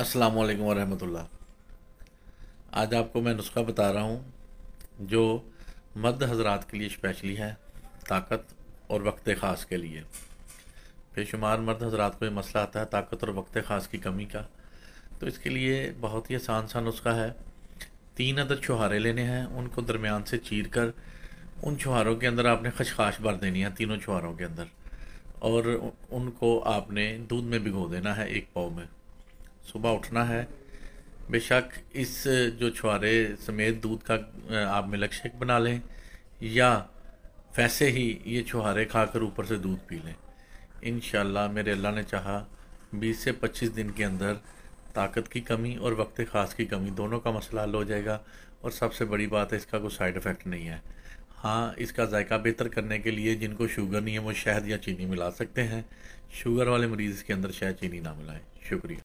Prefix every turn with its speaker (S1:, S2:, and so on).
S1: अस्सलाम वालेकुम वरहमतुल्लाह आज आपको मैं नुस्खा बता रहा हूँ जो मर्द हजरात के लिए स्पेशली है ताकत और वक्त ख़ास के लिए बेशुमार मर्द हजरात को ये मसला आता है ताकत और वक्त ख़ास की कमी का तो इसके लिए बहुत ही आसान सा नुस्खा है तीन अदर छुहारे लेने हैं उनको दरमियान से चीर कर उन छुहारों के अंदर आपने खशखाश भर देनी है तीनों छुहारों के अंदर और उनको आपने दूध में भिगो देना है एक पाव में सुबह उठना है बेशक इस जो छुआरे समेत दूध का आप मिल्क शेक बना लें या वैसे ही ये छुहारे खाकर ऊपर से दूध पी लें इन मेरे अल्लाह ने चाहा 20 से 25 दिन के अंदर ताकत की कमी और वक्त ख़ास की कमी दोनों का मसला हल हो जाएगा और सबसे बड़ी बात है इसका कोई साइड इफ़ेक्ट नहीं है हाँ इसका जायका बेहतर करने के लिए जिनको शुगर नहीं है वो शहद या चीनी मिला सकते हैं शुगर वाले मरीज़ के अंदर शहद चीनी ना मिलाएं शुक्रिया